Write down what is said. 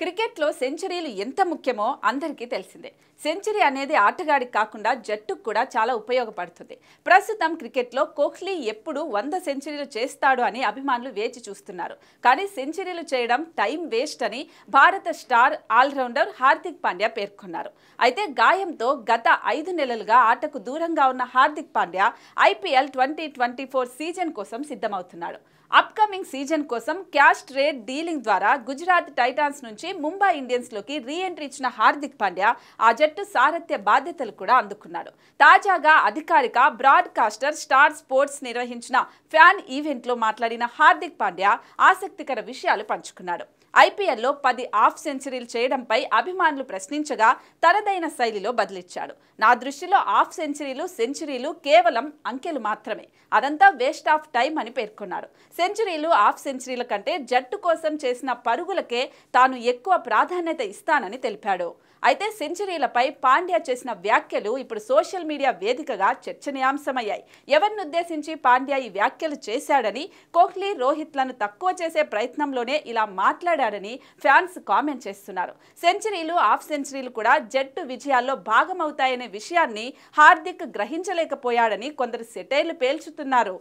క్రికెట్లో సెంచరీలు ఎంత ముఖ్యమో అందరికీ తెలిసిందే సెంచరీ అనేది ఆటగాడికి కాకుండా జట్టుకు కూడా చాలా ఉపయోగపడుతుంది ప్రస్తుతం క్రికెట్లో కోహ్లీ ఎప్పుడు వంద సెంచరీలు చేస్తాడు అని అభిమానులు వేచి చూస్తున్నారు కానీ సెంచరీలు చేయడం టైం వేస్ట్ అని భారత స్టార్ ఆల్రౌండర్ హార్దిక్ పాండ్యా పేర్కొన్నారు అయితే గాయంతో గత ఐదు నెలలుగా ఆటకు దూరంగా ఉన్న Hardik Pandya IPL twenty twenty four season కోసం సిద్ధమవుతున్నాడు అప్కమింగ్ సీజన్ కోసం క్యాష్ ట్రేడ్ డీలింగ్ ద్వారా గుజరాత్ టైటాన్స్ నుంచి నుంచి ముంబై లోకి రీ ఎంట్రీ ఇచ్చిన హార్దిక్ పాండ్యా ఆ జట్టు సారథ్య బాధ్యతలు కూడా అందుకున్నాడు తాజాగా అధికారిక బ్రాడ్కాస్టర్ స్టార్ స్పోర్ట్స్ నిర్వహించిన ఫ్యాన్ ఈవెంట్లో మాట్లాడిన హార్దిక్ పాండ్యా ఆసక్తికర విషయాలు పంచుకున్నాడు ఐపీఎల్లో పది హాఫ్ సెంచరీలు చేయడంపై అభిమానులు ప్రశ్నించగా తనదైన శైలిలో బదిలిచ్చాడు నా దృష్టిలో హాఫ్ సెంచరీలు సెంచరీలు కేవలం అంకెలు మాత్రమే అదంతా వేస్ట్ ఆఫ్ టైం అని పేర్కొన్నారు సెంచరీలు హాఫ్ సెంచరీల కంటే జట్టు కోసం చేసిన పరుగులకే తాను ఎక్కువ ప్రాధాన్యత ఇస్తానని తెలిపాడు అయితే సెంచరీలపై పాండ్యా చేసిన వ్యాఖ్యలు ఇప్పుడు సోషల్ మీడియా వేదికగా చర్చనీయాంశమయ్యాయి ఎవరినుద్దేశించి పాండ్యా ఈ వ్యాఖ్యలు చేశాడని కోహ్లీ రోహిత్లను తక్కువ చేసే ప్రయత్నంలోనే ఇలా మాట్లాడాడని ఫ్యాన్స్ కామెంట్ చేస్తున్నారు సెంచరీలు హాఫ్ సెంచరీలు కూడా జట్టు విజయాల్లో భాగమవుతాయనే విషయాన్ని హార్దిక్ గ్రహించలేకపోయాడని కొందరు సెటైర్లు పేల్చుతున్నారు